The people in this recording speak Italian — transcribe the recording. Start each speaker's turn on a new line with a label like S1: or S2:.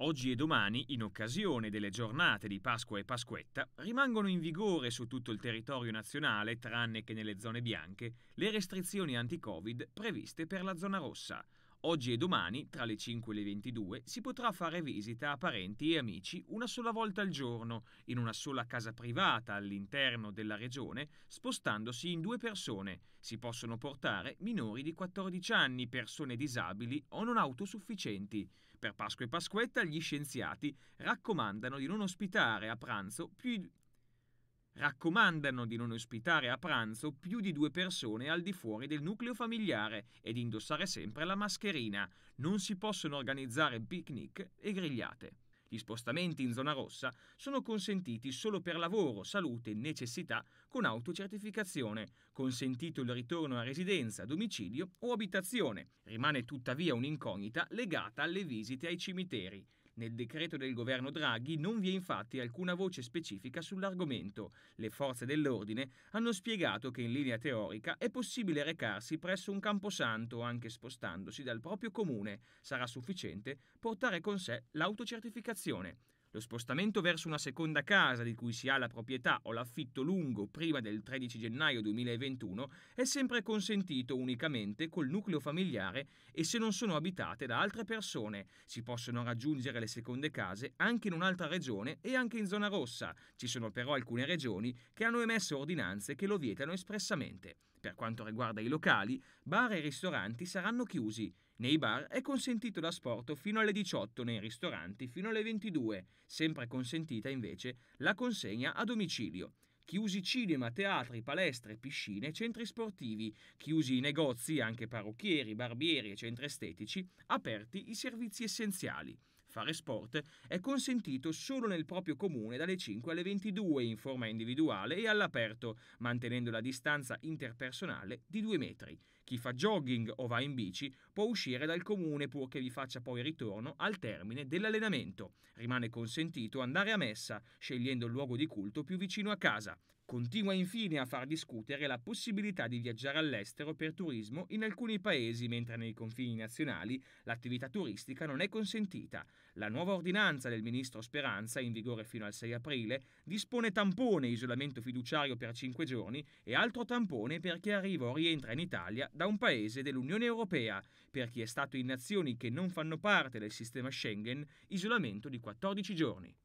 S1: Oggi e domani, in occasione delle giornate di Pasqua e Pasquetta, rimangono in vigore su tutto il territorio nazionale, tranne che nelle zone bianche, le restrizioni anti-Covid previste per la zona rossa, Oggi e domani, tra le 5 e le 22, si potrà fare visita a parenti e amici una sola volta al giorno, in una sola casa privata all'interno della regione, spostandosi in due persone. Si possono portare minori di 14 anni, persone disabili o non autosufficienti. Per Pasqua e Pasquetta gli scienziati raccomandano di non ospitare a pranzo più di raccomandano di non ospitare a pranzo più di due persone al di fuori del nucleo familiare e di indossare sempre la mascherina. Non si possono organizzare picnic e grigliate. Gli spostamenti in zona rossa sono consentiti solo per lavoro, salute e necessità con autocertificazione, consentito il ritorno a residenza, domicilio o abitazione. Rimane tuttavia un'incognita legata alle visite ai cimiteri. Nel decreto del governo Draghi non vi è infatti alcuna voce specifica sull'argomento. Le forze dell'ordine hanno spiegato che in linea teorica è possibile recarsi presso un camposanto anche spostandosi dal proprio comune. Sarà sufficiente portare con sé l'autocertificazione. Lo spostamento verso una seconda casa di cui si ha la proprietà o l'affitto lungo prima del 13 gennaio 2021 è sempre consentito unicamente col nucleo familiare e se non sono abitate da altre persone. Si possono raggiungere le seconde case anche in un'altra regione e anche in zona rossa. Ci sono però alcune regioni che hanno emesso ordinanze che lo vietano espressamente. Per quanto riguarda i locali, bar e ristoranti saranno chiusi. Nei bar è consentito l'asporto fino alle 18, nei ristoranti fino alle 22. Sempre consentita invece la consegna a domicilio. Chiusi cinema, teatri, palestre, piscine, centri sportivi, chiusi i negozi, anche parrucchieri, barbieri e centri estetici, aperti i servizi essenziali fare sport è consentito solo nel proprio comune dalle 5 alle 22 in forma individuale e all'aperto, mantenendo la distanza interpersonale di 2 metri. Chi fa jogging o va in bici può uscire dal comune purché vi faccia poi ritorno al termine dell'allenamento. Rimane consentito andare a messa, scegliendo il luogo di culto più vicino a casa. Continua infine a far discutere la possibilità di viaggiare all'estero per turismo in alcuni paesi, mentre nei confini nazionali l'attività turistica non è consentita. La nuova ordinanza del ministro Speranza, in vigore fino al 6 aprile, dispone tampone isolamento fiduciario per 5 giorni e altro tampone per chi arriva o rientra in Italia da un paese dell'Unione Europea, per chi è stato in nazioni che non fanno parte del sistema Schengen, isolamento di 14 giorni.